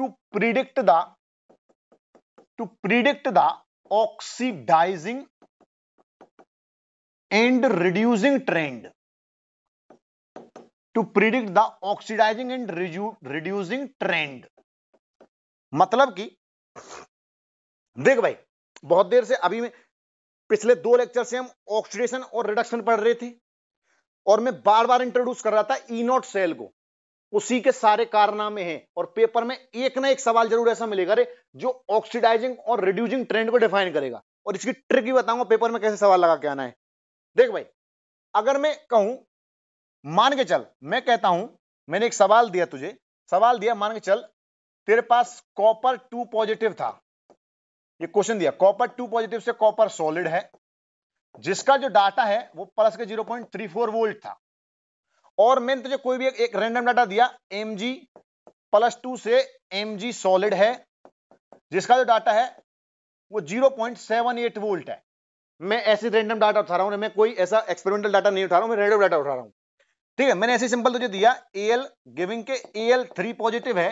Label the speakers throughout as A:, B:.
A: to predict the to predict the oxidizing and reducing trend to predict the oxidizing and reducing trend मतलब कि देख भाई बहुत देर से अभी में पिछले दो लेक्चर से हम ऑक्सीडेशन और रिडक्शन पढ़ रहे थे और मैं बार बार इंट्रोड्यूस कर रहा था ई नॉट सेल को उसी के सारे कारनामे हैं और पेपर में एक ना एक सवाल जरूर ऐसा मिलेगा रे जो ऑक्सीडाइजिंग और रिड्यूसिंग ट्रेंड को डिफाइन करेगा और इसकी ट्रिक भी बताऊंगा पेपर में कैसे सवाल लगा के आना है देख भाई अगर मैं कहूं मान के चल मैं कहता हूं मैंने एक सवाल दिया तुझे सवाल दिया मान के चल तेरे पास कॉपर टू पॉजिटिव था ये क्वेश्चन दिया कॉपर टू पॉजिटिव से कॉपर सॉलिड है जिसका जो डाटा है वो प्लस के 0.34 वोल्ट था और मैंने तुझे कोई भी एक, एक रैंडम डाटा दिया एम जी प्लस टू से एम जी सॉलिड है जिसका जो डाटा है वो zero point seven eight volt है मैं ऐसे रैंडम डाटा उठा रहा हूं मैं कोई ऐसा एक्सपेरिमेंटल डाटा नहीं उठा रहा हूं मैं रैंडम डाटा उठा रहा हूं ठीक है मैंने ऐसे सिंपल तुझे दिया ए एल गिविंग के ए एल थ्री पॉजिटिव है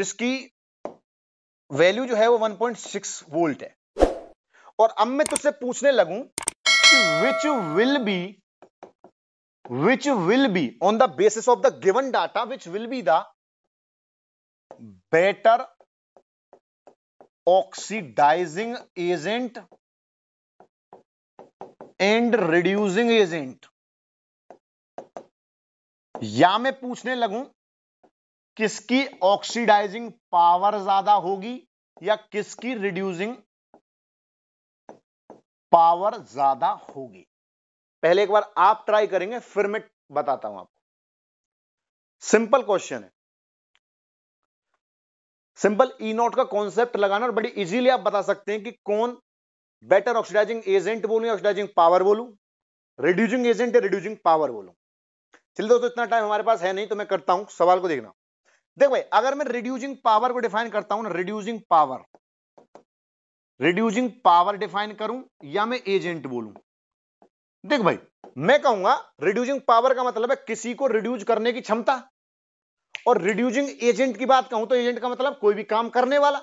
A: जिसकी वैल्यू जो है वो 1.6 वोल्ट है और अब मैं तुझसे पूछने लगूं which will be which will be on the basis of the given data which will be the better oxidising agent and reducing agent या मैं पूछने लगू किसकी ऑक्सीडाइजिंग पावर ज्यादा होगी या किसकी रिड्यूसिंग पावर ज्यादा होगी पहले एक बार आप ट्राई करेंगे फिर मैं बताता हूं आपको सिंपल क्वेश्चन है सिंपल ई नोट का कॉन्सेप्ट लगाना और बड़ी इजीली आप बता सकते हैं कि कौन बेटर ऑक्सीडाइजिंग एजेंट बोलूं या ऑक्सीडाइजिंग पावर बोलूं रिड्यूजिंग एजेंट या रिड्यूजिंग पावर बोलूं चलिए दोस्तों इतना टाइम हमारे पास है नहीं तो मैं करता हूं सवाल को देखना देख भाई अगर मैं रिड्यूजिंग पावर को डिफाइन करता हूं ना reducing power reducing power define करूं या मैं एजेंट बोलूं देख भाई मैं कहूंगा रिड्यूसिंग पावर का मतलब है किसी को रिड्यूज करने की क्षमता और रिड्यूसिंग एजेंट की बात कहूं तो एजेंट का मतलब कोई भी काम करने वाला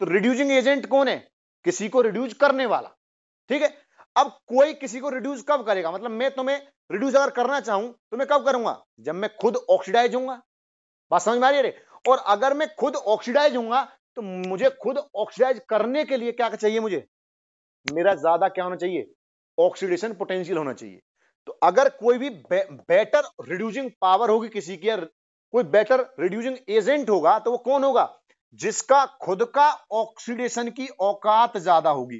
A: तो रिड्यूसिंग एजेंट कौन है किसी को रिड्यूज करने वाला ठीक है अब कोई किसी को रिड्यूस कब करेगा मतलब मैं तुम्हें रिड्यूस अगर करना चाहूं तो मैं कब करूंगा जब मैं खुद ऑक्सीडाइज हूंगा बात समझ में आ रही है और अगर मैं खुद ऑक्सीडाइज हूंगा तो मुझे खुद ऑक्सीडाइज करने के लिए क्या चाहिए मुझे मेरा ज्यादा क्या होना चाहिए ऑक्सीडेशन पोटेंशियल होना चाहिए तो अगर कोई भी बेटर रिड्यूसिंग पावर होगी किसी की कोई बेटर रिड्यूसिंग एजेंट होगा तो वो कौन होगा जिसका खुद का ऑक्सीडेशन की औकात ज्यादा होगी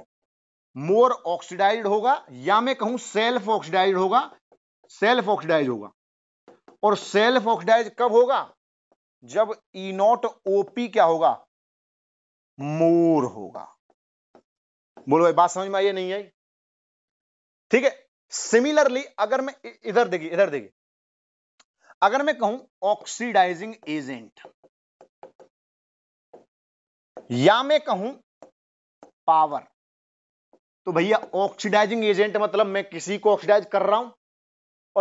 A: मोर ऑक्सीडाइज होगा या मैं कहूं सेल्फ ऑक्सीडाइड होगा सेल्फ ऑक्सीडाइज होगा और सेल्फ ऑक्सीडाइज कब होगा जब ई नॉट ओपी क्या होगा मोर होगा बोलो भाई बात समझ में आई नहीं आई ठीक है सिमिलरली अगर मैं इधर देखिए इधर देखिए अगर मैं कहूं ऑक्सीडाइजिंग एजेंट या मैं कहूं पावर तो भैया ऑक्सीडाइजिंग एजेंट मतलब मैं किसी को ऑक्सीडाइज कर रहा हूं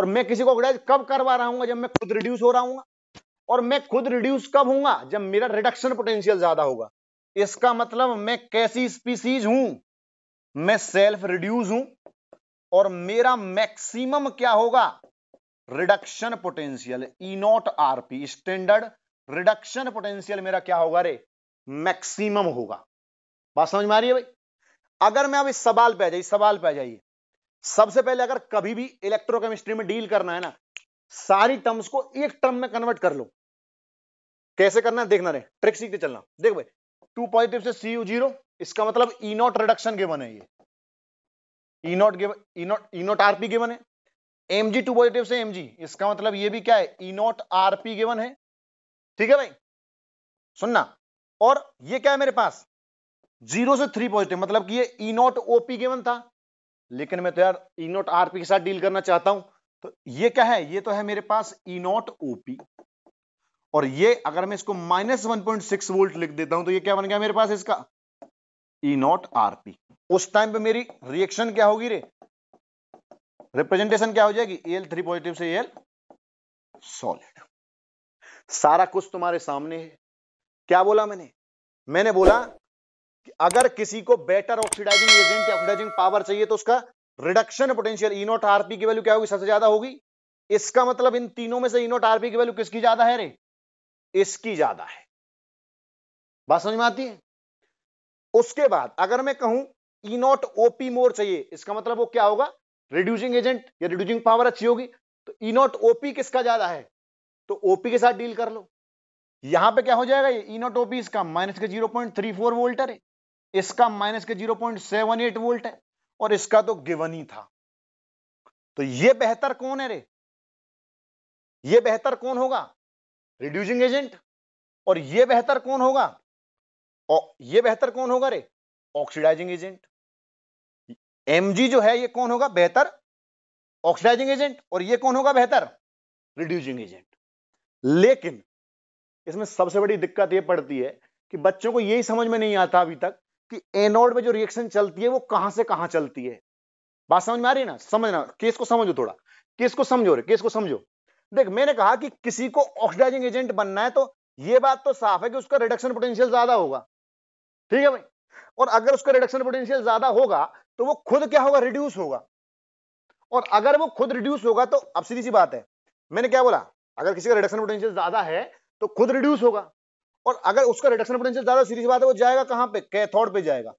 A: और मैं किसी को ऑक्सीडाइज कब करवा रहा हूं जब मैं खुद रिड्यूस हो रहा हूं और मैं खुद रिड्यूस कब हूंगा जब मेरा रिडक्शन पोटेंशियल ज्यादा होगा इसका मतलब मैं कैसी स्पीसीज हूं मैं सेल्फ रिड्यूस हूं और मेरा मैक्सिमम क्या होगा reduction potential E naught RP standard reduction potential मेरा क्या होगा रे मैक्सिमम होगा बात समझ में आ रही है भाई अगर मैं अब इस सवाल पे आ जाइए सवाल पे आ जाइए सबसे पहले अगर कभी भी इलेक्ट्रोकेमिस्ट्री में डील करना है ना सारी टर्म्स को एक टर्म में कन्वर्ट कर लो कैसे करना है देखना रे ट्रिक सीखते चलना देख भाई टू पॉजिटिव से सी यू जीरो इसका मतलब ई नॉट रिडक्शन के बने ये E e e है इसका मतलब ये भी क्या है है ठीक है भाई सुनना और ये क्या है मेरे पास जीरो से थ्री पॉजिटिव मतलब कि ये था लेकिन मैं तो यार ई नॉट आरपी के साथ डील करना चाहता हूं तो ये क्या है ये तो है मेरे पास ई नॉट ओपी और ये अगर मैं इसको minus one point six volt लिख देता हूं तो ये क्या बन गया मेरे पास इसका ई नॉट आरपी उस टाइम पे मेरी रिएक्शन क्या होगी रे रिप्रेजेंटेशन क्या हो जाएगी एल थ्री पॉजिटिव से एल सॉलिड सारा कुछ तुम्हारे सामने है क्या बोला मैंने मैंने बोला कि अगर किसी को बेटर ऑक्सीडाइजिंग एजेंट या ऑक्सीडाइजिंग पावर चाहिए तो उसका reduction potential E naught RP की वैल्यू क्या होगी सबसे ज्यादा होगी इसका मतलब इन तीनों में से ई नॉट आरपी की वैल्यू किसकी ज्यादा है रे इसकी ज्यादा है बात समझ में आती है उसके बाद अगर मैं कहूं ई नॉट ओपी मोर चाहिए इसका मतलब वो क्या होगा रिड्यूसिंग एजेंट या रिड्यूसिंग पावर अच्छी होगी तो ई नॉट ओपी किसका ज्यादा है तो ओपी के साथ डील कर लो यहां पे क्या हो जाएगा ये ई नॉट ओपी इसका माइनस के 0.34 वोल्ट है इसका माइनस के 0.78 वोल्ट है और इसका तो गिवन ही था तो ये बेहतर कौन है रे ये बेहतर कौन होगा रिड्यूसिंग एजेंट और ये बेहतर कौन होगा और ये बेहतर कौन होगा रे ऑक्सीडाइजिंग एजेंट एम जो है ये कौन होगा बेहतर ऑक्सीडाइजिंग एजेंट और ये कौन होगा बेहतर रिड्यूसिंग एजेंट लेकिन इसमें सबसे बड़ी दिक्कत ये पड़ती है कि बच्चों को यही समझ में नहीं आता अभी तक कि एनोड में जो रिएक्शन चलती है वो कहां से कहां चलती है बात समझ में आ रही है ना समझना केस को समझो थोड़ा केस को समझो रे केस को समझो देख मैंने कहा कि किसी को ऑक्सीडाइजिंग एजेंट बनना है तो ये बात तो साफ है कि उसका रिडक्शन पोटेंशियल ज्यादा होगा ठीक है भाई और अगर उसका रिडक्शन पोटेंशियल ज्यादा होगा तो वो खुद क्या होगा रिड्यूस होगा और अगर वो खुद रिड्यूस होगा तो अब सीधी सी बात है मैंने क्या बोला अगर किसी का रिडक्शन पोटेंशियल ज्यादा है तो खुद रिड्यूस होगा और अगर उसका रिडक्शन पोटेंशियल ज्यादा सीधी सी बात है वो जाएगा कहां पे कैथोड पे जाएगा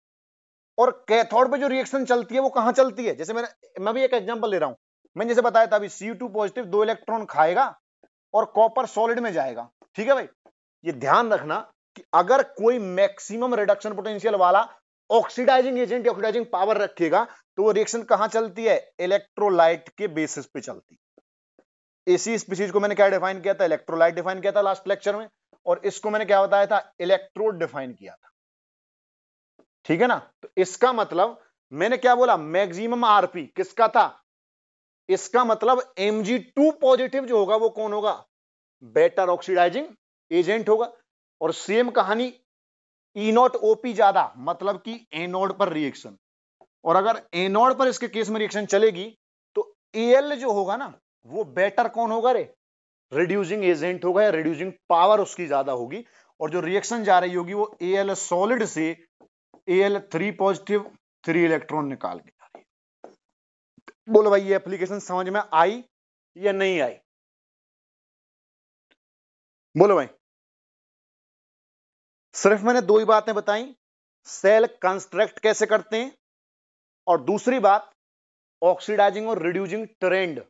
A: और कैथोड पे जो रिएक्शन चलती है वो कहां चलती है जैसे मैंने मैं भी एक एग्जांपल ले रहा हूं मैंने जैसे बताया था अभी सी पॉजिटिव दो इलेक्ट्रॉन खाएगा और कॉपर सॉलिड में जाएगा ठीक है भाई ये ध्यान रखना कि अगर कोई मैक्सिमम रिडक्शन पोटेंशियल वाला ऑक्सीडाइजिंग एजेंट ऑक्सीडाइजिंग पावर रखेगा तो वो रिएक्शन कहां चलती है इलेक्ट्रोलाइट के बेसिस पे चलती है इसी स्पीसीज को मैंने क्या डिफाइन किया था इलेक्ट्रोलाइट डिफाइन किया था लास्ट लेक्चर में और इसको मैंने क्या बताया था इलेक्ट्रोड डिफाइन किया था ठीक है ना तो इसका मतलब मैंने क्या बोला मैक्सिमम आरपी किसका था इसका मतलब एमजी टू पॉजिटिव जो होगा वो कौन होगा बेटर ऑक्सीडाइजिंग एजेंट होगा और सेम कहानी ई नॉट ओपी ज्यादा मतलब कि एनोड पर रिएक्शन और अगर एनोड पर इसके केस में रिएक्शन चलेगी तो एल जो होगा ना वो बेटर कौन होगा रे रिड्यूसिंग एजेंट होगा या रिड्यूसिंग पावर उसकी ज्यादा होगी और जो रिएक्शन जा रही होगी वो ए एल सॉलिड से A L three positive three electron निकाल के जा रही है बोलो भाई ये एप्लीकेशन समझ में आई या नहीं आई बोलो भाई सिर्फ मैंने दो ही बातें बताई सेल कंस्ट्रक्ट कैसे करते हैं और दूसरी बात ऑक्सीडाइजिंग और रिड्यूजिंग ट्रेंड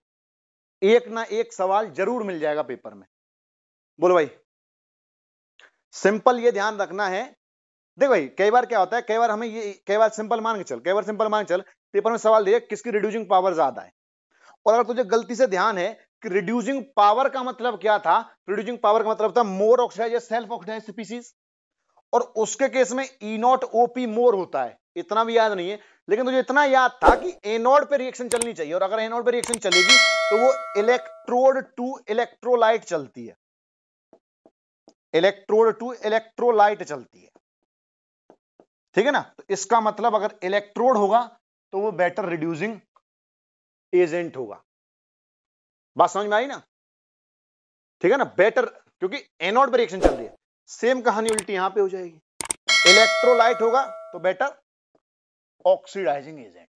A: एक ना एक सवाल जरूर मिल जाएगा पेपर में बोलो भाई सिंपल ये ध्यान रखना है देखो भाई कई बार क्या होता है कई बार हमें ये कई बार सिंपल मान के चल कई बार सिंपल मान के चल पेपर में सवाल दिया किसकी रिड्यूसिंग पावर ज्यादा है और अगर तुझे गलती से ध्यान है कि रिड्यूसिंग पावर का मतलब क्या था रिड्यूसिंग पावर का मतलब था more oxidise self oxidise species और उसके केस में ई नॉट ओपी मोर होता है इतना भी याद नहीं है लेकिन मुझे इतना याद था कि एनोड पे रिएक्शन चलनी चाहिए और अगर एनोड पे रिएक्शन चलेगी तो वो इलेक्ट्रोड टू इलेक्ट्रोलाइट चलती है इलेक्ट्रोड टू इलेक्ट्रोलाइट चलती है ठीक है ना तो इसका मतलब अगर इलेक्ट्रोड होगा तो वो बेटर रिड्यूसिंग एजेंट होगा बात समझ में आई ना ठीक है ना बेटर क्योंकि एनोड पर रिएक्शन चल रही है सेम कहानी उल्टी यहां पे हो जाएगी इलेक्ट्रोलाइट होगा तो बेटर ऑक्सीडाइजिंग एजेंट